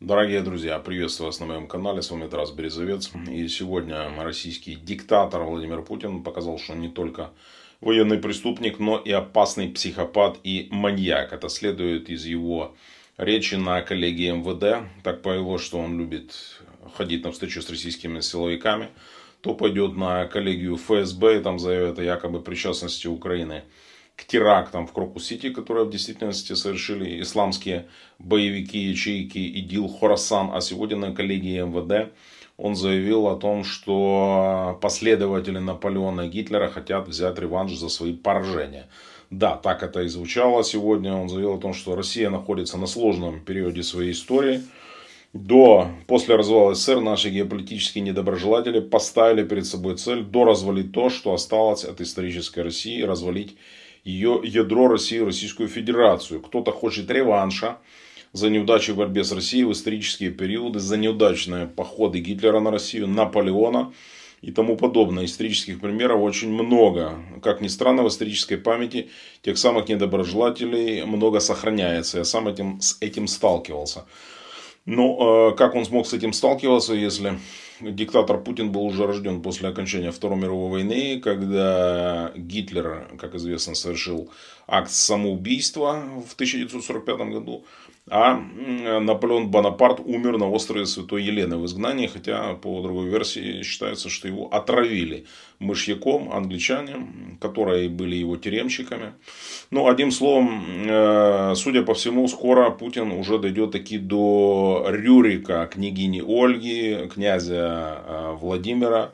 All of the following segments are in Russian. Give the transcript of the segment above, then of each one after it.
Дорогие друзья, приветствую вас на моем канале, с вами Тарас Березовец. И сегодня российский диктатор Владимир Путин показал, что он не только военный преступник, но и опасный психопат и маньяк. Это следует из его речи на коллегии МВД. Так повелось, что он любит ходить на встречу с российскими силовиками. То пойдет на коллегию ФСБ и там заявит о якобы причастности Украины к терактам в Крокус-Сити, которые в действительности совершили исламские боевики ячейки ИДИЛ Хорасан, а сегодня на коллегии МВД он заявил о том, что последователи Наполеона и Гитлера хотят взять реванш за свои поражения. Да, так это и звучало сегодня. Он заявил о том, что Россия находится на сложном периоде своей истории. До, после развала СССР наши геополитические недоброжелатели поставили перед собой цель до развалить то, что осталось от исторической России, развалить ее ядро России, Российскую Федерацию. Кто-то хочет реванша за неудачи в борьбе с Россией в исторические периоды, за неудачные походы Гитлера на Россию, Наполеона и тому подобное. Исторических примеров очень много. Как ни странно, в исторической памяти тех самых недоброжелателей много сохраняется. Я сам этим, с этим сталкивался. Но ну, э, как он смог с этим сталкиваться, если диктатор Путин был уже рожден после окончания Второй мировой войны, когда Гитлер, как известно, совершил акт самоубийства в 1945 году, а Наполеон Бонапарт умер на острове Святой Елены в изгнании, хотя, по другой версии, считается, что его отравили мышьяком англичане, которые были его тюремщиками. Ну, одним словом, э, судя по всему, скоро Путин уже дойдет таки до Рюрика, княгини Ольги, князя Э, Владимира.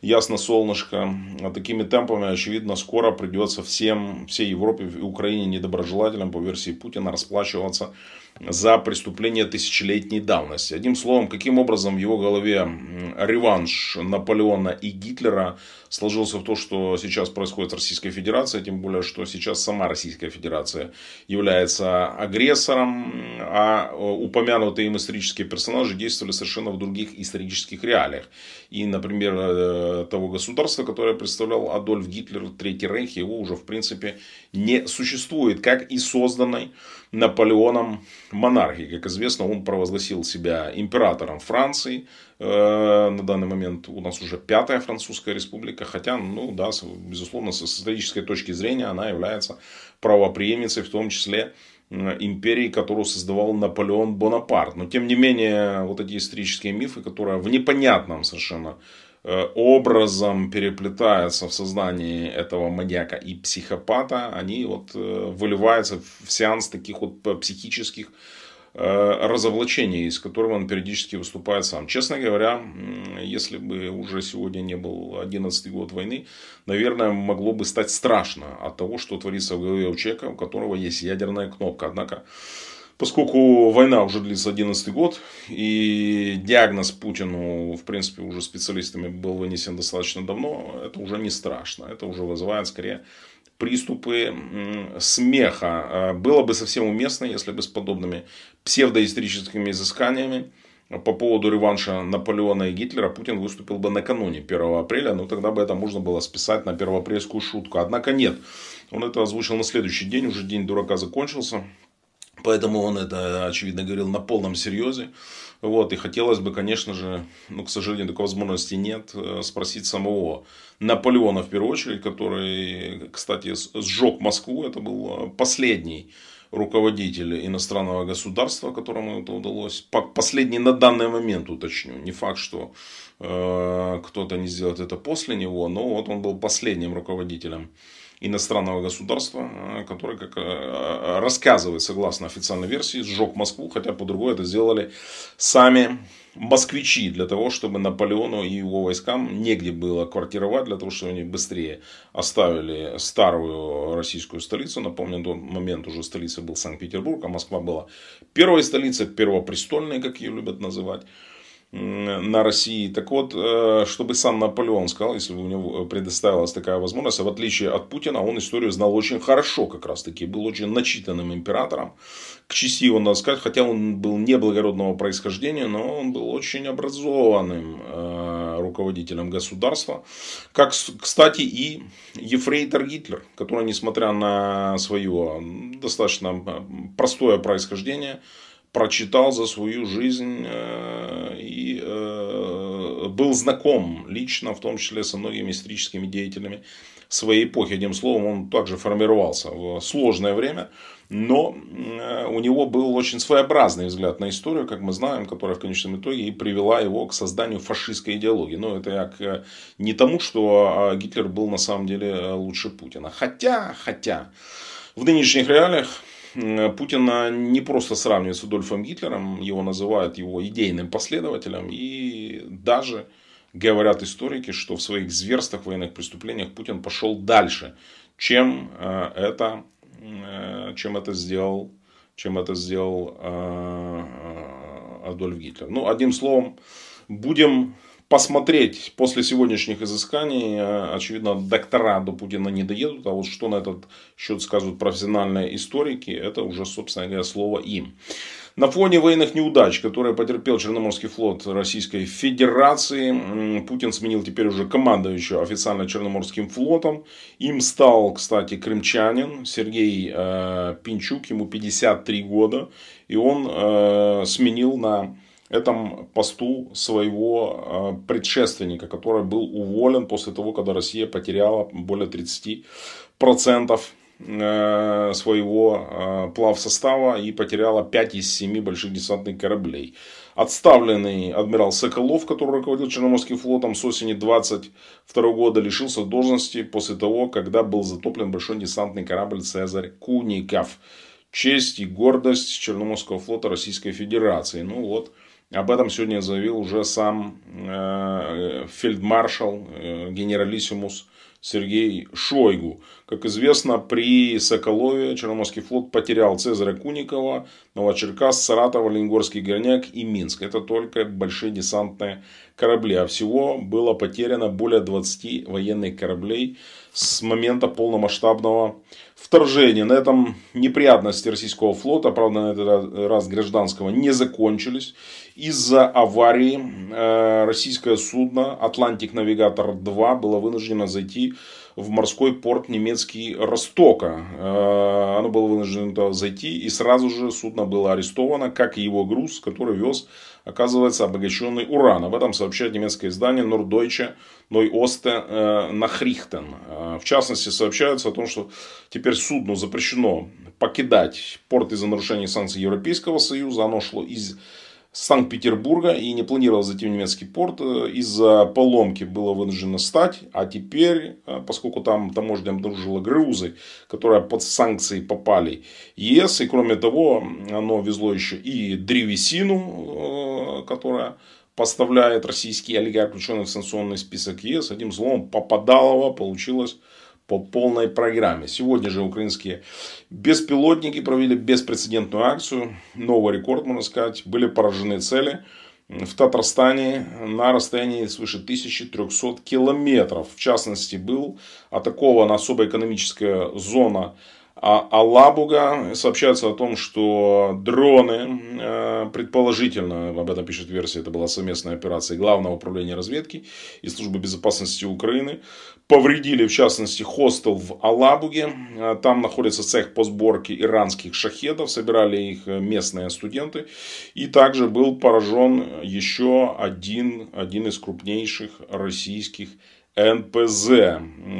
Ясно солнышко. Такими темпами, очевидно, скоро придется всем, всей Европе и Украине недоброжелателям по версии Путина расплачиваться за преступление тысячелетней давности. Одним словом, каким образом в его голове реванш Наполеона и Гитлера сложился в то, что сейчас происходит в Российской Федерации, тем более, что сейчас сама Российская Федерация является агрессором, а, а упомянутые им исторические персонажи действовали совершенно в других исторических реалиях. И, например, э, того государства, которое представлял Адольф Гитлер, Третий Рейх, его уже, в принципе, не существует, как и созданной Наполеоном монархии. Как известно, он провозгласил себя императором Франции. Э, на данный момент у нас уже пятая французская республика, хотя, ну да, безусловно, с исторической точки зрения она является правоприемницей, в том числе империи, которую создавал Наполеон Бонапарт. Но, тем не менее, вот эти исторические мифы, которые в непонятном совершенно Э, образом переплетаются в сознании этого маньяка и психопата, они вот э, выливаются в сеанс таких вот психических э, разоблачений, из которых он периодически выступает сам. Честно говоря, если бы уже сегодня не был 11 год войны, наверное, могло бы стать страшно от того, что творится в голове у человека, у которого есть ядерная кнопка. Однако Поскольку война уже длится 11 год, и диагноз Путину, в принципе, уже специалистами был вынесен достаточно давно, это уже не страшно. Это уже вызывает скорее приступы смеха. А, было бы совсем уместно, если бы с подобными псевдоисторическими изысканиями по поводу реванша Наполеона и Гитлера Путин выступил бы накануне 1 апреля, но тогда бы это можно было списать на первоапрельскую шутку. Однако нет, он это озвучил на следующий день, уже день дурака закончился. Поэтому он это, очевидно, говорил на полном серьезе. Вот, и хотелось бы, конечно же, ну, к сожалению, такой возможности нет, э, спросить самого Наполеона, в первую очередь, который, кстати, сжег Москву. Это был э, последний руководитель иностранного государства, которому это удалось. Последний на данный момент, уточню. Не факт, что э, кто-то не сделает это после него, но вот он был последним руководителем иностранного государства, э, который, как э, э, рассказывает, согласно официальной версии, сжег Москву, хотя по-другому это сделали сами москвичи для того, чтобы Наполеону и его войскам негде было квартировать, для того, чтобы они быстрее оставили старую российскую столицу. Напомню, на тот момент уже столицей был Санкт-Петербург, а Москва была первой столицей, первопрестольной, как ее любят называть на России. Так вот, э, чтобы сам Наполеон сказал, если бы у него э, предоставилась такая возможность, а в отличие от Путина, он историю знал очень хорошо как раз таки, был очень начитанным императором. К чести его надо сказать, хотя он был неблагородного происхождения, но он был очень образованным э, руководителем государства. Как, кстати, и Ефрейтор Гитлер, который, несмотря на свое достаточно простое происхождение, прочитал за свою жизнь э, был знаком лично, в том числе со многими историческими деятелями своей эпохи. Одним словом, он также формировался в сложное время, но э, у него был очень своеобразный взгляд на историю, как мы знаем, которая в конечном итоге и привела его к созданию фашистской идеологии. Но это я к э, не тому, что а, Гитлер был на самом деле э, лучше Путина. Хотя, хотя, в нынешних реалиях Э, Путина не просто сравнивают с Адольфом Гитлером, его называют его идейным последователем и даже говорят историки, что в своих зверствах, военных преступлениях Путин пошел дальше, чем э, это, э, чем это сделал, чем это сделал Адольф Гитлер. Ну, одним словом, будем посмотреть после сегодняшних изысканий, э, очевидно, доктора до Путина не доедут, а вот что на этот счет скажут профессиональные историки, это уже, собственно говоря, слово им. На фоне военных неудач, которые потерпел Черноморский флот Российской Федерации, Путин сменил теперь уже командующего официально Черноморским флотом. Им стал, кстати, крымчанин Сергей э, Пинчук, ему 53 года, и он э, сменил на этом посту своего э, предшественника, который был уволен после того, когда Россия потеряла более 30% э, своего э, плав состава и потеряла 5 из 7 больших десантных кораблей. Отставленный адмирал Соколов, который руководил Черноморским флотом с осени 22 года, лишился должности после того, когда был затоплен большой десантный корабль «Цезарь Куников». Честь и гордость Черноморского флота Российской Федерации. Ну вот, об этом сегодня заявил уже сам э, фельдмаршал, э, генералиссимус Сергей Шойгу. Как известно, при Соколове Черноморский флот потерял Цезаря Куникова, Новочеркас, Саратов, Оленегорский горняк и Минск. Это только большие десантные корабли. А всего было потеряно более 20 военных кораблей с момента полномасштабного Вторжение на этом неприятности российского флота, правда, на этот раз гражданского, не закончились. Из-за аварии э, российское судно «Атлантик Навигатор-2» было вынуждено зайти в морской порт немецкий Ростока. Э, оно было вынуждено туда зайти, и сразу же судно было арестовано, как и его груз, который вез, оказывается, обогащенный уран. Об этом сообщает немецкое издание Ной Осте Нахрихтен. В частности, сообщается о том, что теперь судно запрещено покидать порт из-за нарушения санкций Европейского Союза. Оно шло из Санкт-Петербурга и не планировал зайти в немецкий порт. Э, из-за поломки было вынуждено стать, а теперь, э, поскольку там таможня обнаружила грузы, которые под санкции попали ЕС, и кроме того, оно везло еще и древесину, э, которая поставляет российский олигарх, включенный в санкционный список ЕС, одним словом, попадалово получилось по полной программе. Сегодня же украинские беспилотники провели беспрецедентную акцию. Новый рекорд, можно сказать. Были поражены цели в Татарстане на расстоянии свыше 1300 километров. В частности, был атакован особая экономическая зона а Алабуга сообщается о том, что дроны, э, предположительно, об этом пишет версия, это была совместная операция Главного управления разведки и Службы безопасности Украины, повредили, в частности, хостел в Алабуге. Э, там находится цех по сборке иранских шахедов, собирали их э, местные студенты. И также был поражен еще один, один из крупнейших российских НПЗ.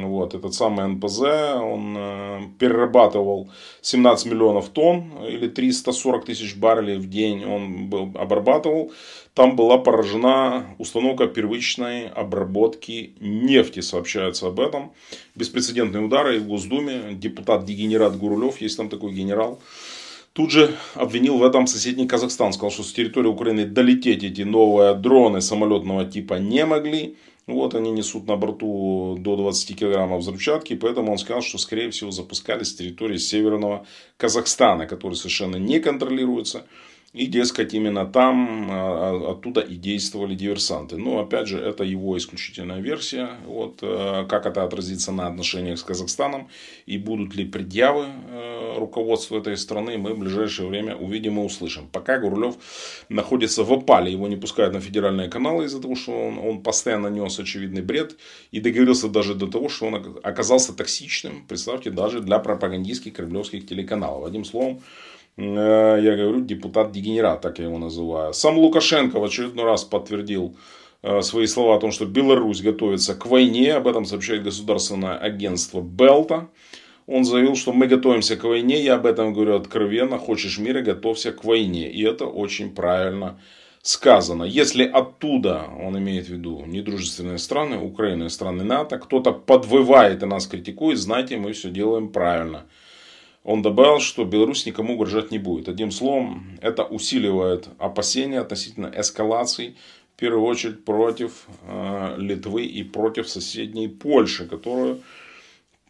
Вот, этот самый НПЗ, он э, перерабатывал 17 миллионов тонн или 340 тысяч баррелей в день он был, обрабатывал. Там была поражена установка первичной обработки нефти, сообщается об этом. Беспрецедентные удары в Госдуме. Депутат-дегенерат Гурулев, есть там такой генерал, Тут же обвинил в этом соседний Казахстан. Сказал, что с территории Украины долететь эти новые дроны самолетного типа не могли. Ну вот они несут на борту до 20 килограммов взрывчатки, поэтому он сказал, что, скорее всего, запускались с территории Северного Казахстана, который совершенно не контролируется. И, дескать, именно там, а, а, оттуда и действовали диверсанты. Но, опять же, это его исключительная версия. Вот, э, как это отразится на отношениях с Казахстаном и будут ли предъявы э, руководству этой страны, мы в ближайшее время увидим и услышим. Пока Гурлев находится в опале, его не пускают на федеральные каналы из-за того, что он, он постоянно нес очевидный бред и договорился даже до того, что он оказался токсичным, представьте, даже для пропагандистских кремлевских телеканалов. Одним словом, Э, я говорю, депутат-дегенерат, так я его называю. Сам Лукашенко в очередной раз подтвердил э, свои слова о том, что Беларусь готовится к войне. Об этом сообщает государственное агентство Белта. Он заявил, что мы готовимся к войне. Я об этом говорю откровенно. Хочешь мира, готовься к войне. И это очень правильно сказано. Если оттуда, он имеет в виду недружественные страны, Украина и страны НАТО, кто-то подвывает и нас критикует, знайте, мы все делаем правильно. Он добавил, что Беларусь никому угрожать не будет. Одним словом, это усиливает опасения относительно эскалаций, в первую очередь против э, Литвы и против соседней Польши, которую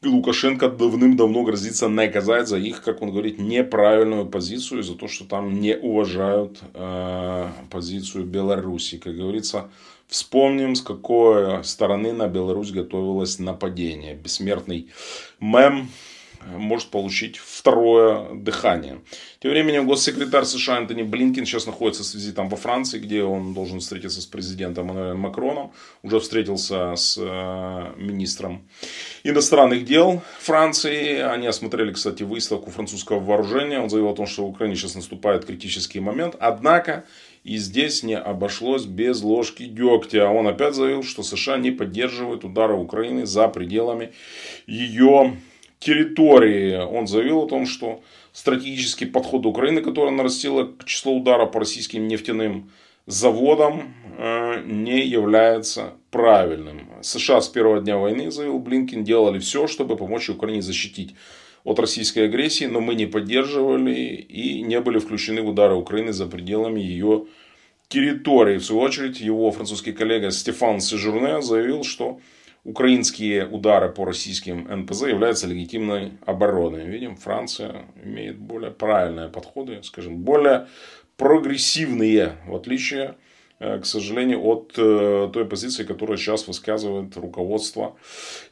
Лукашенко давным-давно грозится наказать за их, как он говорит, неправильную позицию, и за то, что там не уважают э, позицию Беларуси. Как говорится, вспомним, с какой стороны на Беларусь готовилось нападение. Бессмертный мем может получить второе дыхание. Тем временем госсекретарь США Антони Блинкин сейчас находится с визитом во Франции, где он должен встретиться с президентом Эммануэлем Макроном. Уже встретился с э, министром иностранных дел Франции. Они осмотрели, кстати, выставку французского вооружения. Он заявил о том, что в Украине сейчас наступает критический момент. Однако и здесь не обошлось без ложки дегтя. А Он опять заявил, что США не поддерживают удары Украины за пределами ее территории он заявил о том, что стратегический подход Украины, который нарастила к числу ударов по российским нефтяным заводам, э, не является правильным. США с первого дня войны, заявил Блинкин, делали все, чтобы помочь Украине защитить от российской агрессии, но мы не поддерживали и не были включены в удары Украины за пределами ее территории. В свою очередь, его французский коллега Стефан Сежурне заявил, что Украинские удары по российским НПЗ являются легитимной обороной. Видим, Франция имеет более правильные подходы, скажем, более прогрессивные, в отличие, э, к сожалению, от э, той позиции, которую сейчас высказывает руководство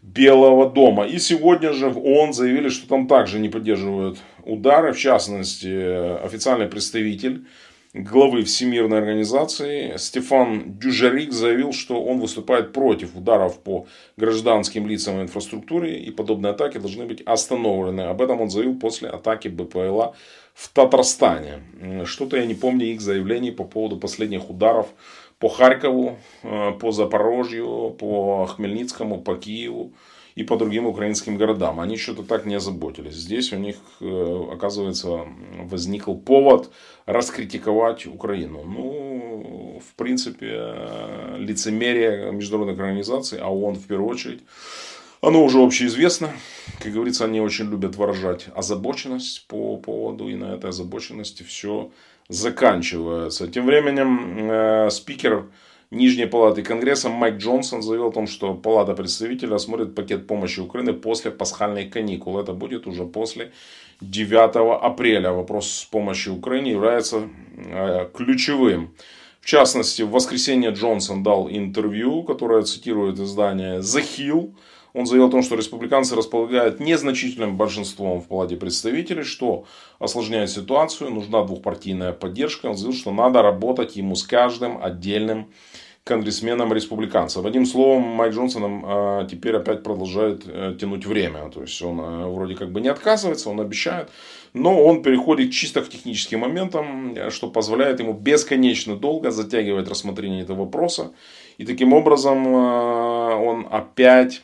Белого дома. И сегодня же в ООН заявили, что там также не поддерживают удары. В частности, э, официальный представитель главы Всемирной организации, Стефан Дюжарик заявил, что он выступает против ударов по гражданским лицам и инфраструктуре, и подобные атаки должны быть остановлены. Об этом он заявил после атаки БПЛА в Татарстане. Что-то я не помню их заявлений по поводу последних ударов по Харькову, э, по Запорожью, по Хмельницкому, по Киеву и по другим украинским городам. Они что-то так не озаботились. Здесь у них, э, оказывается, возникл повод раскритиковать Украину. Ну, в принципе, э, лицемерие международных организаций, а ООН в первую очередь, оно уже общеизвестно. Как говорится, они очень любят выражать озабоченность по поводу, и на этой озабоченности все заканчивается. Тем временем э, спикер Нижней палаты Конгресса Майк Джонсон заявил о том, что палата представителей осмотрит пакет помощи Украины после пасхальной каникулы. Это будет уже после 9 апреля. Вопрос с помощью Украине является э, ключевым. В частности, в воскресенье Джонсон дал интервью, которое цитирует издание The Hill, он заявил о том, что республиканцы располагают незначительным большинством в Палате представителей, что осложняет ситуацию, нужна двухпартийная поддержка. Он заявил, что надо работать ему с каждым отдельным конгрессменом республиканцев. Одним словом, Майк Джонсон э, теперь опять продолжает э, тянуть время. То есть он э, вроде как бы не отказывается, он обещает, но он переходит чисто к техническим моментам, что позволяет ему бесконечно долго затягивать рассмотрение этого вопроса. И таким образом он опять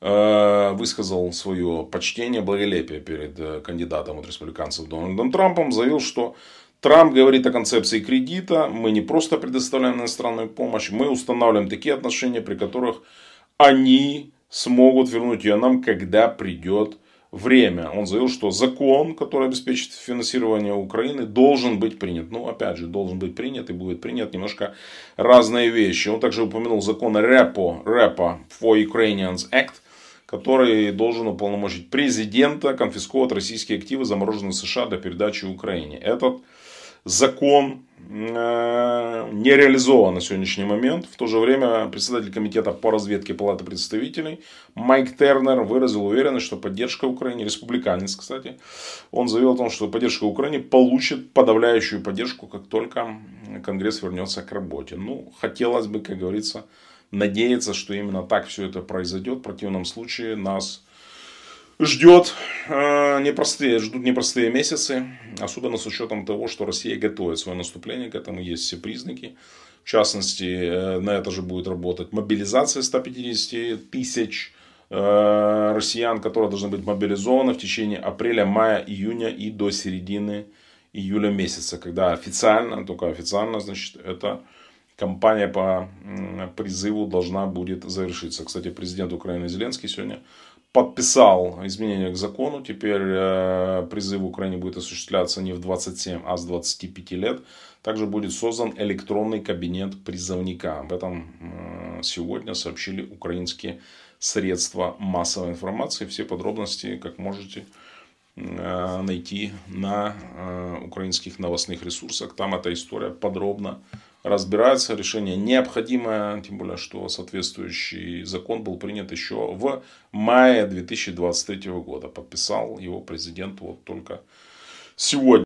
Э, высказал свое почтение, благолепие перед э, кандидатом от республиканцев Дональдом Трампом, заявил, что Трамп говорит о концепции кредита, мы не просто предоставляем иностранную помощь, мы устанавливаем такие отношения, при которых они смогут вернуть ее нам, когда придет время. Он заявил, что закон, который обеспечит финансирование Украины, должен быть принят. Ну, опять же, должен быть принят и будет принят немножко разные вещи. Он также упомянул закон РЭПО, РЭПО for Ukrainians Act, который должен уполномочить президента конфисковать российские активы, замороженные в США до передачи Украине. Этот закон э, не реализован на сегодняшний момент. В то же время председатель комитета по разведке Палаты представителей Майк Тернер выразил уверенность, что поддержка Украине, республиканец, кстати, он заявил о том, что поддержка Украине получит подавляющую поддержку, как только Конгресс вернется к работе. Ну, хотелось бы, как говорится, надеяться, что именно так все это произойдет. В противном случае нас ждет э, непростые, ждут непростые месяцы, особенно с учетом того, что Россия готовит свое наступление, к этому есть все признаки. В частности, э, на это же будет работать мобилизация 150 тысяч э, россиян, которые должны быть мобилизованы в течение апреля, мая, июня и до середины июля месяца, когда официально, только официально, значит, это кампания по призыву должна будет завершиться. Кстати, президент Украины Зеленский сегодня подписал изменения к закону. Теперь э, призыв в Украине будет осуществляться не в 27, а с 25 лет. Также будет создан электронный кабинет призывника. Об этом сегодня сообщили украинские средства массовой информации. Все подробности, как можете, э, найти на э, украинских новостных ресурсах. Там эта история подробно разбирается решение необходимое, тем более, что соответствующий закон был принят еще в мае 2023 года. Подписал его президент вот только сегодня.